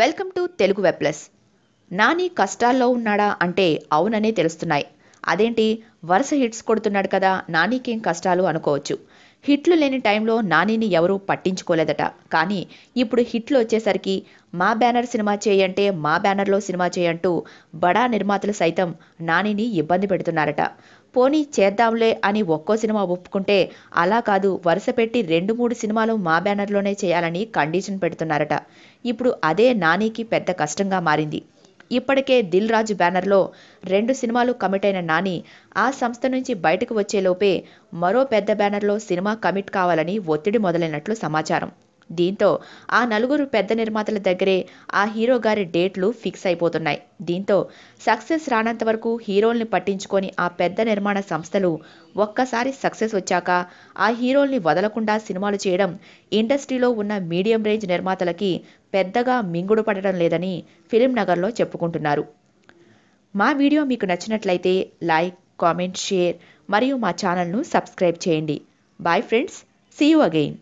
welcome to Telugu web plus Nani కష్టాల్లో ఉన్నాడా అంటే అవుననే తెలుస్తున్నాయి అదేంటి వరుస హిట్స్ కొడుతున్నాడు కదా నానీకేం కష్టాలు అనుకోవచ్చు హిట్లు లేని టైంలో నానిని ఎవరూ పట్టించుకోలేదట కానీ ఇప్పుడు హిట్లు వచ్చేసరికి మా బ్యానర్ సినిమా చేయంటే మా బ్యానర్లో సినిమా చేయంటూ బడా నిర్మాతలు సైతం నానిని ఇబ్బంది పెడుతున్నారట పోనీ చేద్దాంలే అని ఒక్కో సినిమా ఒప్పుకుంటే అలా కాదు వరుస పెట్టి రెండు మూడు సినిమాలు మా బ్యానర్లోనే చేయాలని కండిషన్ పెడుతున్నారట ఇప్పుడు అదే నానికి పెద్ద కష్టంగా మారింది ఇప్పటికే దిల్ రాజు బ్యానర్లో రెండు సినిమాలు కమిట్ అయిన నాని ఆ సంస్థ నుంచి బయటకు వచ్చేలోపే మరో పెద్ద బ్యానర్లో సినిమా కమిట్ కావాలని ఒత్తిడి మొదలైనట్లు సమాచారం దీంతో ఆ నలుగురు పెద్ద నిర్మాతల దగ్గరే ఆ హీరో గారి డేట్లు ఫిక్స్ అయిపోతున్నాయి దీంతో సక్సెస్ రానంత వరకు హీరోల్ని పట్టించుకొని ఆ పెద్ద నిర్మాణ సంస్థలు ఒక్కసారి సక్సెస్ వచ్చాక ఆ హీరోల్ని వదలకుండా సినిమాలు చేయడం ఇండస్ట్రీలో ఉన్న మీడియం రేంజ్ నిర్మాతలకి పెద్దగా మింగుడు పడడం లేదని ఫిలిం నగర్లో చెప్పుకుంటున్నారు మా వీడియో మీకు నచ్చినట్లయితే లైక్ కామెంట్ షేర్ మరియు మా ఛానల్ను సబ్స్క్రైబ్ చేయండి bye friends see you again